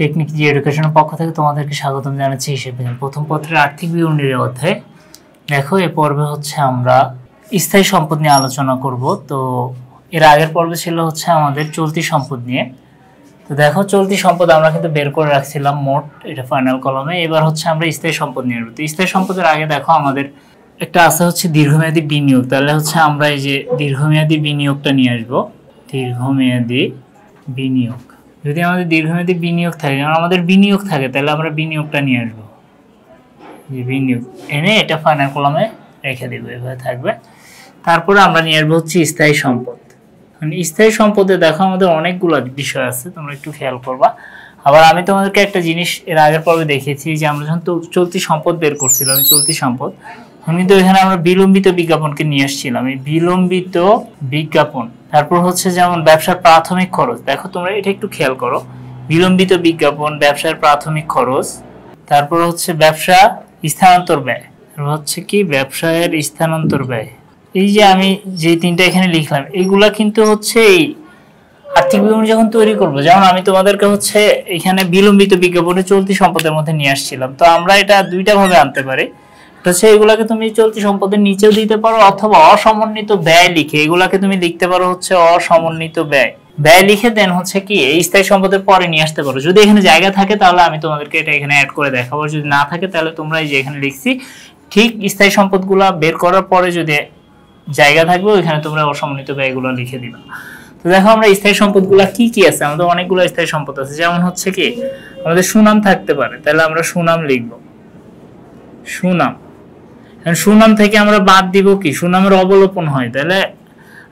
Technique জি এডুকেশনের পক্ষ থেকে তোমাদেরকে স্বাগতম জানাচ্ছি হিসেবে প্রথম পত্রের আর্থিক বিবরণীর অধ্যায় দেখো এ পর্বে হচ্ছে আমরা স্থায়ী সম্পদ নিয়ে আলোচনা করব তো এর আগের পর্বে ছিল হচ্ছে আমাদের চলতি সম্পদ নিয়ে তো দেখো চলতি সম্পদ আমরা কিন্তু বের করে রাখছিলাম মোট এটা ফাইনাল কলমে এবার হচ্ছে আমরা স্থায়ী সম্পদ নিয়ে তো স্থায়ী সম্পদের আগে দেখো আমাদের একটা আছে হচ্ছে দীর্ঘমেয়াদী বিনিয়োগ তাহলে হচ্ছে আমরা এই যে দীর্ঘমেয়াদী বিনিয়োগটা নিয়ে আসবো দীর্ঘমেয়াদী বিনিয়োগ যদি আমাদের দীর্ঘমেয়াদী বিনিয়োগ থাকে কারণ আমাদের বিনিয়োগ থাকে তাহলে আমরা বিনিয়োগটা নিয়ে আসবো যে বিনিয়োগ এনে এটা ফাইনাল কলমে রেখে দেবো এভাবে থাকবে তারপরে আমরা নিয়ে আসবো হচ্ছে স্থায়ী সম্পদ মানে স্থায়ী সম্পদে দেখো আমাদের অনেকগুলো বিষয় আছে তোমরা একটু খেয়াল করবা আবার আমি তোমাদেরকে একটা জিনিস এর আগের পর্বে দেখেছি যে আমরা যখন চলতি সম্পদ বের করছিলাম চলতি সম্পদ আমি তো এখানে আমরা বিলম্বিত বিজ্ঞাপনকে নিয়ে আসছিলাম এই বিলম্বিত বিজ্ঞাপন তারপর হচ্ছে যেমন ব্যবসার প্রাথমিক খরচ দেখো তোমরা এটা একটু খেয়াল করো বিলম্বিত বিজ্ঞাপন ব্যবসার প্রাথমিক খরচ তারপর হচ্ছে ব্যবসা স্থানান্তর ব্যয় হচ্ছে কি ব্যবসায়ের স্থানান্তর ব্যয় এই যে আমি যে তিনটা এখানে লিখলাম এইগুলা কিন্তু হচ্ছে এই আর্থিক বিবরণী যখন তৈরি করবো যেমন আমি তোমাদেরকে হচ্ছে এখানে বিলম্বিত বিজ্ঞাপনে চলতি সম্পদের মধ্যে নিয়ে আসছিলাম তো আমরা এটা দুইটা ভাবে আনতে পারি তো সেইগুলাকে তুমি চলতি সম্পদের নিচেও দিতে পারো অথবা অসমন্বিত ব্যয় লিখে এগুলাকে তুমি লিখতে পারো হচ্ছে অসমন্বিত ব্যয় ব্যয় লিখে দেন হচ্ছে কি এই স্থায়ী সম্পদের পরে নিয়ে আসতে পারো যদি এখানে জায়গা থাকে তাহলে আমি তোমাদেরকে এটা এখানে অ্যাড করে দেখাবো যদি না থাকে তাহলে তোমরা এই যে এখানে লিখছি ঠিক স্থায়ী সম্পদগুলা বের করার পরে যদি জায়গা থাকবে ওইখানে তোমরা অসমন্বিত ব্যয়গুলো লিখে দিবা তো দেখো আমরা স্থায়ী সম্পদগুলা কি কি আছে আমাদের অনেকগুলো স্থায়ী সম্পদ আছে যেমন হচ্ছে কি আমাদের সুনাম থাকতে পারে তাহলে আমরা সুনাম লিখবো সুনাম সুনাম থেকে আমরা বাদ দিব কি সুনামের অবলোপন হয় তাহলে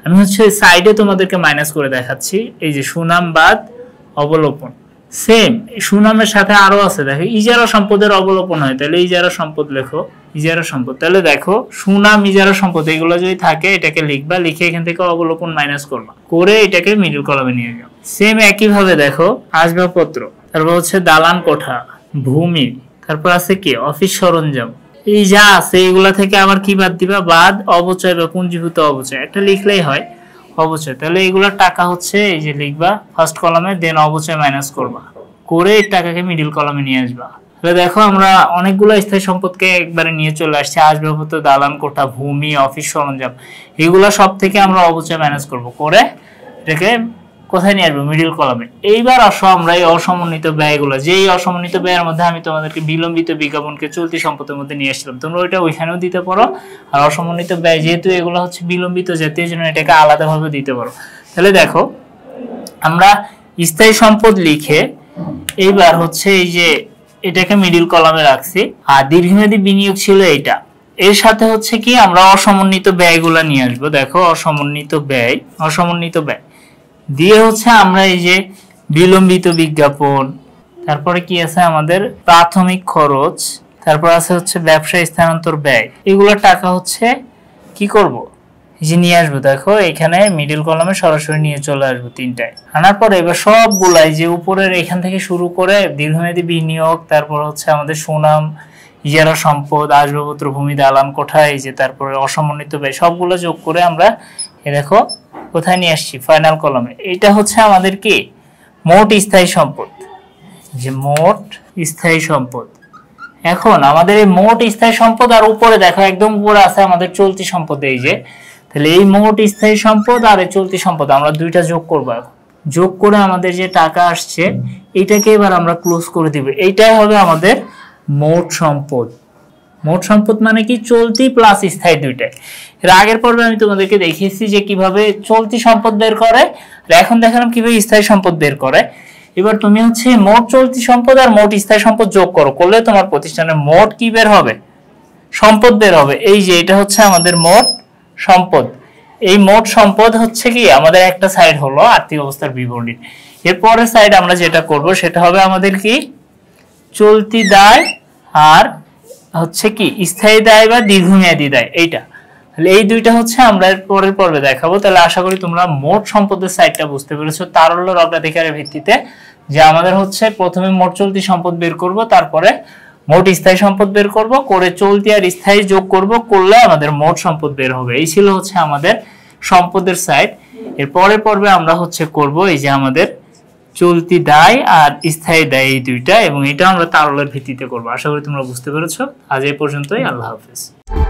আমি হচ্ছে সাইডে তোমাদেরকে মাইনাস করে দেখাচ্ছি এই যে সুনাম বাদ অবলোপন সেম সুনামের সাথে আরও আছে দেখো ইজারা সম্পদের অবলোপন হয় তাহলে ইজারা সম্পদ লেখো ইজারা সম্পদ তাহলে দেখো সুনাম ইজারা সম্পদ এগুলো যদি থাকে এটাকে লিখবা লিখে এখান থেকে অবলোপন মাইনাস করবা করে এটাকে মিডল কলমে নিয়ে যাও সেম একইভাবে দেখো আসবাবপত্র তারপর হচ্ছে দালান কোঠা ভূমি তারপর আছে কি অফিস সরঞ্জাম এই যা আছে এগুলা থেকে আবার কি বাদ দিবা বাদ অবচয় বা পুঞ্জীভূত অবচয় একটা লিখলেই হয় অবচয় তাহলে এগুলা টাকা হচ্ছে এই যে লিখবা ফার্স্ট কলামে দেন অবচয় মাইনাস করবা করে টাকাকে মিডিল কলামে নিয়ে আসবা তাহলে দেখো আমরা অনেকগুলো স্থায়ী সম্পদকে একবারে নিয়ে চলে আসছি আসবাবপত্র দালান কোঠা ভূমি অফিস সরঞ্জাম এগুলো সব থেকে আমরা অবচয় মাইনাস করব করে এটাকে কোথায় নিয়ে আসবো মিডিল কলামে এইবার আসো আমরা এই অসমন্বিত ব্যয়গুলো যে এই অসমন্বিত ব্যয়ের মধ্যে আমি তোমাদেরকে বিলম্বিত বিজ্ঞাপনকে চলতি সম্পদের মধ্যে নিয়ে আসলাম তোমরা ওইটা ওইখানেও দিতে পারো আর অসমন্বিত ব্যয় যেহেতু এগুলো হচ্ছে বিলম্বিত জাতীয় জন্য এটাকে আলাদাভাবে দিতে পারো তাহলে দেখো আমরা স্থায়ী সম্পদ লিখে এইবার হচ্ছে এই যে এটাকে মিডিল কলামে রাখছি আর দীর্ঘমেয়াদী বিনিয়োগ ছিল এটা এর সাথে হচ্ছে কি আমরা অসমন্বিত ব্যয়গুলো নিয়ে আসবো দেখো অসমন্বিত ব্যয় অসমন্বিত ব্যয় দিয়ে হচ্ছে আমরা এই যে বিলম্বিত বিজ্ঞাপন তারপরে কি আছে আমাদের প্রাথমিক খরচ তারপর আছে হচ্ছে ব্যবসায়ী স্থানান্তর ব্যয় এগুলোর টাকা হচ্ছে কি করব। যে নিয়ে আসবো দেখো এখানে মিডিল কলমে সরাসরি নিয়ে চলে আসবো তিনটায় আনার পরে এবার সবগুলাই যে উপরের এখান থেকে শুরু করে দীর্ঘমেয়াদী বিনিয়োগ তারপর হচ্ছে আমাদের সুনাম ইজারা সম্পদ আসবাবপত্র ভূমি দালান কোঠায় যে তারপরে অসমন্বিত ব্যয় সবগুলো যোগ করে আমরা এ দেখো কোথায় নিয়ে আসছি ফাইনাল কলমে এটা হচ্ছে আমাদের কি মোট স্থায়ী সম্পদ যে মোট স্থায়ী সম্পদ এখন আমাদের এই মোট স্থায়ী সম্পদ আর উপরে দেখো একদম উপরে আছে আমাদের চলতি সম্পদ এই যে তাহলে এই মোট স্থায়ী সম্পদ আর এই চলতি সম্পদ আমরা দুইটা যোগ করবো যোগ করে আমাদের যে টাকা আসছে এইটাকে এবার আমরা ক্লোজ করে দিব এইটাই হবে আমাদের মোট সম্পদ মোট সম্পদ মানে কি চলতি প্লাস স্থায়ী দুইটাই এর আগের পর্বে আমি তোমাদেরকে দেখিয়েছি যে কিভাবে চলতি সম্পদ বের করে এখন দেখালাম কিভাবে স্থায়ী সম্পদ বের করে এবার তুমি হচ্ছে মোট চলতি সম্পদ আর মোট স্থায়ী সম্পদ যোগ করো করলে তোমার প্রতিষ্ঠানের মোট কি বের হবে সম্পদ বের হবে এই যে এটা হচ্ছে আমাদের মোট সম্পদ এই মোট সম্পদ হচ্ছে কি আমাদের একটা সাইড হলো আর্থিক অবস্থার বিবরণী এরপরের সাইড আমরা যেটা করব সেটা হবে আমাদের কি চলতি দায় আর হচ্ছে কি স্থায়ী দায় বা দীর্ঘমেয়াদী দায় এইটা তাহলে এই দুইটা হচ্ছে আমরা পরের পর্বে দেখাবো তাহলে আশা করি তোমরা মোট সম্পদের সাইডটা বুঝতে পেরেছো তারল্যর অগ্রাধিকারের ভিত্তিতে যে আমাদের হচ্ছে প্রথমে মোট চলতি সম্পদ বের করব তারপরে মোট স্থায়ী সম্পদ বের করব করে চলতি আর স্থায়ী যোগ করব করলে আমাদের মোট সম্পদ বের হবে এই ছিল হচ্ছে আমাদের সম্পদের সাইড এর পরের পর্বে আমরা হচ্ছে করব এই যে আমাদের চলতি দায় আর স্থায়ী দায় এই দুইটা এবং এটা আমরা তারলের ভিত্তিতে করবো আশা করি তোমরা বুঝতে পেরেছ আজ এই পর্যন্তই আল্লাহ হাফেজ